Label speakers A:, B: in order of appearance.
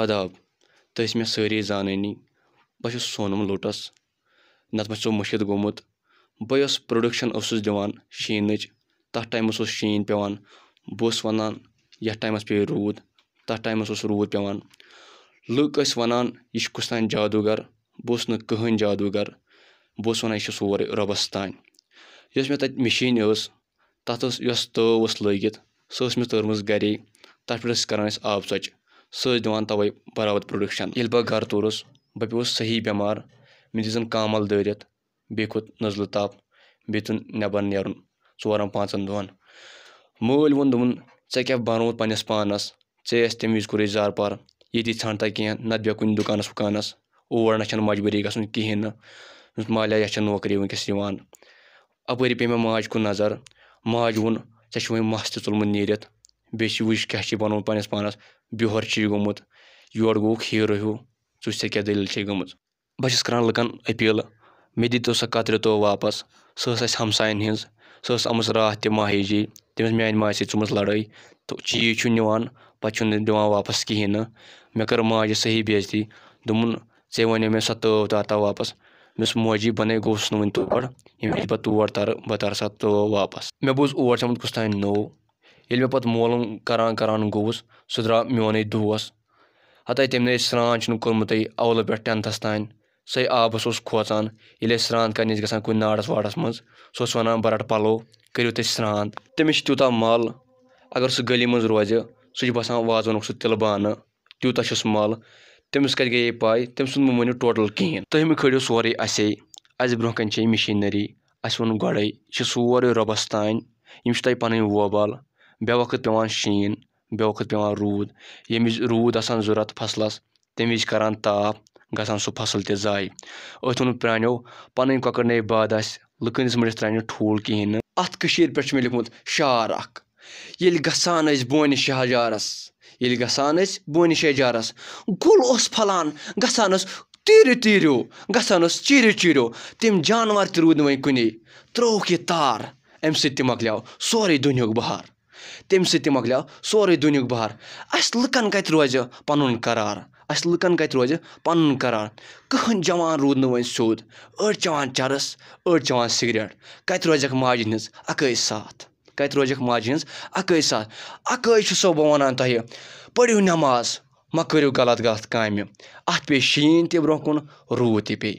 A: آداب تُہۍ ٲسۍ مےٚ سٲری زانٲنی بہٕ چھُس سونم لوٹس نَتہٕ ما چھُسو مٔشِد گوٚمُت بہٕ یۄس پرٛوڈَکشَن اوسُس دِوان شیٖنٕچ تَتھ ٹایمَس اوس شیٖن پٮ۪وان بہٕ اوسُس وَنان یَتھ ٹایمَس پیٚیہِ روٗد تَتھ ٹایمَس اوس روٗد پٮ۪وان لُکھ ٲسۍ وَنان یہِ چھُ کُس تانۍ جادوٗگر بہٕ اوسُس نہٕ کٕہٕنۍ جادوٗگر بہٕ اوسُس وَنان یہِ چھُ سورُے رۄبَس تانۍ یۄس مےٚ تَتہِ مِشیٖن ٲس تَتھ ٲس یۄس تٲو ٲس لٲگِتھ سۄ ٲس مےٚ تٔرمٕژ گَرے تَتھ پٮ۪ٹھ ٲسۍ کَران أسۍ آب ژۄچہِ سوائی برابر پوڈکشن یل بہٕ پیوٚوُس صحیح بمار میں دن کامل دزل تپ بیبر نرم ورن پانچن دہن مل و ےت پانس چیز بیٚہہ کُنہِ كورے زارپار اور نہ نت مجبوٗری گژھُن وكانس نہٕ نا مالیا یَتھ چھےٚ نوکری ورنس یِوان اپری پہ مےٚ ماج کُن نظر ماج چھُ وۄنۍ مَس تہِ تلمت نیٖرِتھ بیٚیہِ بیچ کیس بس پانس بہر گومت ورک ہیرو ہوں ثہ دلیل گم بس کر لکن اپیل مے دتری توو واپس سوس ہمسائن سمجھ راح تہ ماہی جی تم مہنگی ماج سڑے تو چیز نتھ نہٕ مےٚ کٔر ماجہِ صحیح بے عزی دن ے ویسے سا تو تارت واپس موس موجی بنائی نہٕ وٕنہِ تور ییٚمہِ پَتہٕ تور تر بہت تر سا تاو واپس بوٗز اور اوٹ آمُت کُس تین نوٚو ییٚلہِ مےٚ پَتہٕ مولوٗم کَران کَران گوٚوُس سُہ درٛاو میونُے دوس ہَتَے تٔمۍ نٕے سرٛان چھُنہٕ کوٚرمُتُے اَولہٕ پٮ۪ٹھ ٹٮ۪نتھَس تانۍ سُے آبَس اوس کھوژان ییٚلہِ أسۍ سرٛان کَرنہِ ٲسۍ گژھان کُنہِ ناڑَس واڑَس منٛز سُہ اوس وَنان بہٕ رَٹہٕ پَلو کٔرِو تُہۍ سرٛان تٔمِس چھِ تیوٗتاہ مَل اگر سُہ گٔلی منٛز روزِ سُہ چھُ باسان وازوانُک سُہ تِلہٕ بانہٕ تیوٗتاہ چھُس مَل تٔمِس کَتہِ گٔیے پاے تٔمۍ سُنٛد مہٕ ؤنِو ٹوٹَل کِہیٖنۍ تُہۍ مہٕ کھٲڑِو سورُے اَسے اَسہِ برونٛہہ کَنہِ چھے مِشیٖنٔری اَسہِ ووٚن گۄڈَے یہِ چھِ سورُے رۄبَس تانۍ یِم چھِ تۄہہِ پَنٕنۍ ووبال بے وقت پاس شین بے وقت فصلَس یم وِزِ آ فصلس تم سُہ تاپ تہِ سو فصل تائع ات پَنٕنۍ پن کب باد کٔشیٖرِ پٮ۪ٹھ چھُ مےٚ ٹھول کہین اَکھ ییٚلہِ گژھان شار بونہِ شہجارَس بون شہجارس یل بونہِ بون گُل گل پھلان چیٖرِو تیرو تیرو گا تہِ چیرو تم جانور کُنے تروک یہ تار ام سکلی سوری دنہ بہار تمہِ سۭتۍ تہِ مۄکلیو سورُے دُنیُک بہار اَسہِ لُکَن کَتہِ روزِ پَنُن قرار اَسہِ لُکَن کَتہِ روزِ پَنُن قرار کٕہٕنۍ جوان روٗد نہٕ وۄنۍ سیوٚد أڑۍ چٮ۪وان چَرٕس أڑۍ چٮ۪وان سِگریٹ کَتہِ روزٮ۪کھ ماجہِ ہِنٛز اَکٲے ساتھ کَتہِ روزٮ۪کھ ماجہِ ہِنٛز اَکٲے ساتھ اَکٲے چھُسو بہٕ وَنان تۄہہِ پٔرِو نٮ۪ماز مہ کٔرِو غلط غلط کامہِ اَتھ پیٚیہِ شیٖن تہِ برونٛہہ کُن روٗد تہِ پیٚیہِ